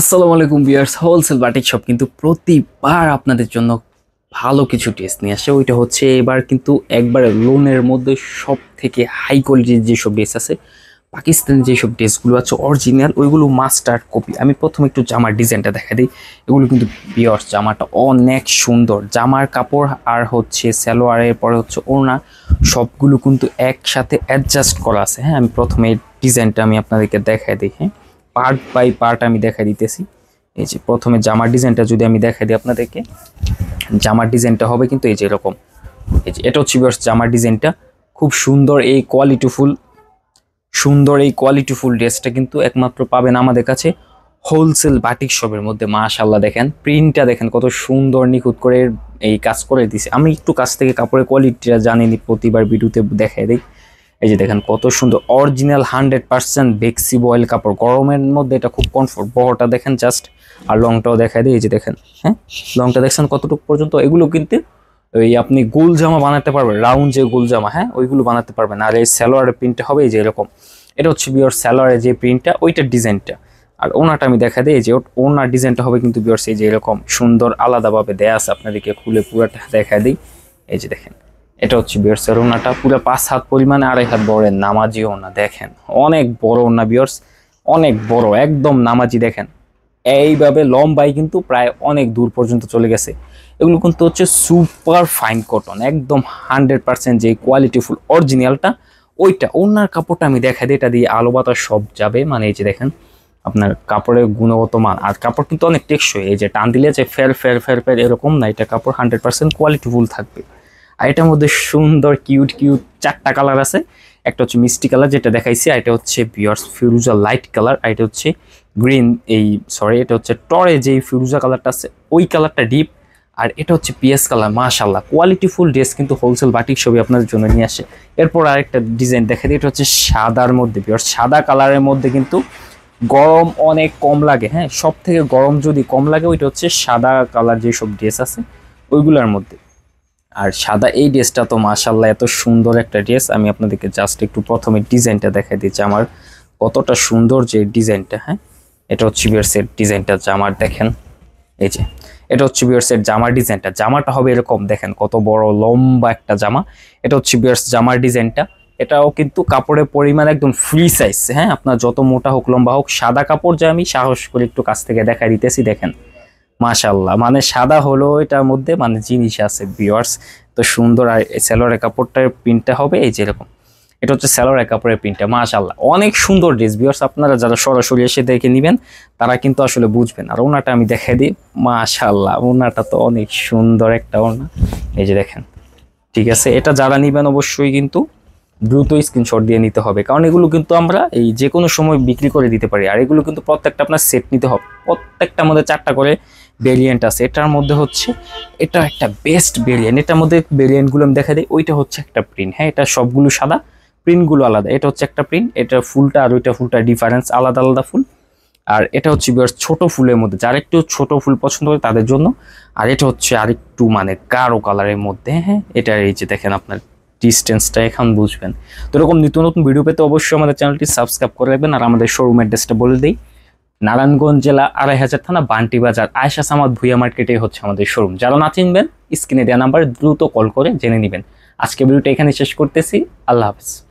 আসসালামু আলাইকুম বিয়ার্স wholesale batik shop কিন্তু প্রতিবার আপনাদের জন্য ভালো কিছু ড্রেস নিয়ে আসে ওইটা হচ্ছে এবার কিন্তু একবারে লোনের মধ্যে সব থেকে হাই কোয়ালিটির যেসব ড্রেস আছে পাকিস্তানের যেসব ড্রেসগুলো আছে অরিজিনাল ওইগুলো মাস্টার কপি আমি প্রথমে একটু জামার ডিজাইনটা দেখা দিই এগুলো কিন্তু বিয়ার্স জামাটা অনেক সুন্দর জামার কাপড় আর হচ্ছে স্যালোয়ারের পরে হচ্ছে ওড়না সবগুলো কিন্তু একসাথে অ্যাডজাস্ট করা আছে হ্যাঁ আমি প্রথমে ডিজাইনটা আমি আপনাদেরকে দেখাই দিই হ্যাঁ পার্ট বাই পার্ট আমি দেখাই দিতেছি এই যে প্রথমে জামার ডিজাইনটা যদি আমি দেখাই দিই আপনাদেরকে জামার ডিজাইনটা হবে কিন্তু এই যে এরকম এই যে এটা হচ্ছে জামার ডিজাইনটা খুব সুন্দর এই কোয়ালিটিফুল সুন্দর এই কোয়ালিটিফুল ড্রেসটা কিন্তু একমাত্র পাবেন আমাদের কাছে হোলসেল বাটিক শপের মধ্যে মাশাল্লাহ দেখেন প্রিন্টটা দেখেন কত সুন্দর নিখুঁত করে এই কাজ করে দিছে আমি একটু কাছ থেকে কাপড়ের কোয়ালিটিটা জানিনি প্রতিবার ভিডিওতে দেখাই দিই এই যে দেখেন কত সুন্দর অরিজিনাল হান্ড্রেড পার্সেন্ট বেক্সি বয়েল কাপড় গরমের মধ্যে এটা খুব কমফোর্ট বহটা দেখেন জাস্ট আর লংটাও দেখা দিই এই যে দেখেন হ্যাঁ লংটা দেখছেন কতটুকু পর্যন্ত এগুলো কিন্তু ওই আপনি গোল জামা বানাতে পারবেন রাউন্ড যে গোল জামা হ্যাঁ ওইগুলো বানাতে পারবেন আর এই স্যালোয়ারের প্রিন্টটা হবে এই যে এরকম এটা হচ্ছে বিওর স্যালোয়ারের যে প্রিন্টটা ওইটার ডিজাইনটা আর ওনাটা আমি দেখা দিই যে ওনার ডিজাইনটা হবে কিন্তু বিওর সেই যে এরকম সুন্দর আলাদাভাবে দেয়া আছে আপনাদেরকে খুলে পুরাটা দেখা দিই এই যে দেখেন এটা হচ্ছে বিয়ার্স এর ওনাটা পুরো পাঁচ হাত পরিমাণে আড়াই হাত বড়ের নামাজি ওনা দেখেন অনেক বড় ওনা বিয়ার্স অনেক বড় একদম নামাজি দেখেন এইভাবে লম্বাই কিন্তু প্রায় অনেক দূর পর্যন্ত চলে গেছে এগুলো কিন্তু হচ্ছে সুপার ফাইন কটন একদম হান্ড্রেড পারসেন্ট যে কোয়ালিটিফুল অরিজিনালটা ওইটা ওনার কাপড়টা আমি দেখা দিই এটা দিয়ে আলো বাতাস সব যাবে মানে এই যে দেখেন আপনার কাপড়ের গুণগত মান আর কাপড় কিন্তু অনেক টেকসই এই যে টান দিলে যে ফের ফের ফের ফের এরকম না এটা কাপড় হান্ড্রেড পারসেন্ট কোয়ালিটিফুল থাকবে আর এটার মধ্যে সুন্দর কিউট কিউট চারটা কালার আছে একটা হচ্ছে মিষ্টি কালার যেটা দেখাইছি আর এটা হচ্ছে বিয়ার্স ফিরুজা লাইট কালার আর এটা হচ্ছে গ্রিন এই সরি এটা হচ্ছে টরে যেই ফিরুজা কালারটা আছে ওই কালারটা ডিপ আর এটা হচ্ছে পিএস কালার মাশাল্লাহ কোয়ালিটিফুল ড্রেস কিন্তু হোলসেল বাটিক ছবি আপনাদের জন্য নিয়ে আসে এরপর আরেকটা ডিজাইন দেখা দিই এটা হচ্ছে সাদার মধ্যে পিওর সাদা কালারের মধ্যে কিন্তু গরম অনেক কম লাগে হ্যাঁ সব থেকে গরম যদি কম লাগে ওইটা হচ্ছে সাদা কালার যেসব ড্রেস আছে ওইগুলোর মধ্যে আর সাদা এই ড্রেসটা তো মাসাল্লাহ এত সুন্দর একটা ড্রেস আমি আপনাদেরকে জাস্ট একটু প্রথমে ডিজাইনটা দেখাই দিচ্ছি আমার কতটা সুন্দর যে ডিজাইনটা হ্যাঁ এটা হচ্ছে বিয়ার্সের ডিজাইনটা জামার দেখেন এই যে এটা হচ্ছে বিয়ার্সের জামার ডিজাইনটা জামাটা হবে এরকম দেখেন কত বড় লম্বা একটা জামা এটা হচ্ছে বিয়ার্স জামার ডিজাইনটা এটাও কিন্তু কাপড়ের পরিমাণ একদম ফ্রি সাইজ হ্যাঁ আপনার যত মোটা হোক লম্বা হোক সাদা কাপড় যে আমি সাহস করে একটু কাছ থেকে দেখা দিতেছি দেখেন মাশাল্লাহ মানে সাদা হলো এটার মধ্যে মানে জিনিস আছে বিয়ার্স তো সুন্দর আর স্যালোয়ারের কাপড়টার প্রিন্টটা হবে এই যেরকম এটা হচ্ছে স্যালোয়ারের কাপড়ের প্রিন্টটা মাশাল্লাহ অনেক সুন্দর ড্রেস বিয়ার্স আপনারা যারা সরাসরি এসে দেখে নেবেন তারা কিন্তু আসলে বুঝবেন আর ওনাটা আমি দেখে দিই মাশাল্লাহ ওনাটা তো অনেক সুন্দর একটা ওনা এই যে দেখেন ঠিক আছে এটা যারা নেবেন অবশ্যই কিন্তু দ্রুত স্ক্রিনশট দিয়ে নিতে হবে কারণ এগুলো কিন্তু আমরা এই যে কোনো সময় বিক্রি করে দিতে পারি আর এগুলো কিন্তু প্রত্যেকটা আপনার সেট নিতে হবে প্রত্যেকটা আমাদের চারটা করে ভেরিয়েন্ট আছে এটার মধ্যে হচ্ছে এটা একটা বেস্ট ভেরিয়েন্ট এটার মধ্যে ভেরিয়েন্টগুলো আমি দেখা দিই ওইটা হচ্ছে একটা প্রিন্ট হ্যাঁ এটা সবগুলো সাদা প্রিন্টগুলো আলাদা এটা হচ্ছে একটা প্রিন্ট এটা ফুলটা আর ওইটা ফুলটা ডিফারেন্স আলাদা আলাদা ফুল আর এটা হচ্ছে ছোট ফুলের মধ্যে যারা একটু ছোট ফুল পছন্দ করে তাদের জন্য আর এটা হচ্ছে আরেকটু মানে কারো কালারের মধ্যে হ্যাঁ এটা এই যে দেখেন আপনার ডিস্টেন্সটা এখন বুঝবেন তো এরকম নিত্য নতুন ভিডিও পেতে অবশ্যই আমাদের চ্যানেলটি সাবস্ক্রাইব করে রাখবেন আর আমাদের শোরুম অ্যাড্রেসটা বলে দিই নারায়ণগঞ্জ জেলা আড়াই হাজার থানা বান্টি বাজার আয়সা সামাদ ভুইয়া মার্কেটে হচ্ছে আমাদের শোরুম যারা না চিনবেন স্ক্রিনে দেওয়া নাম্বার দ্রুত কল করে জেনে নেবেন আজকে ভিডিওটা এখানে শেষ করতেছি আল্লাহ হাফিজ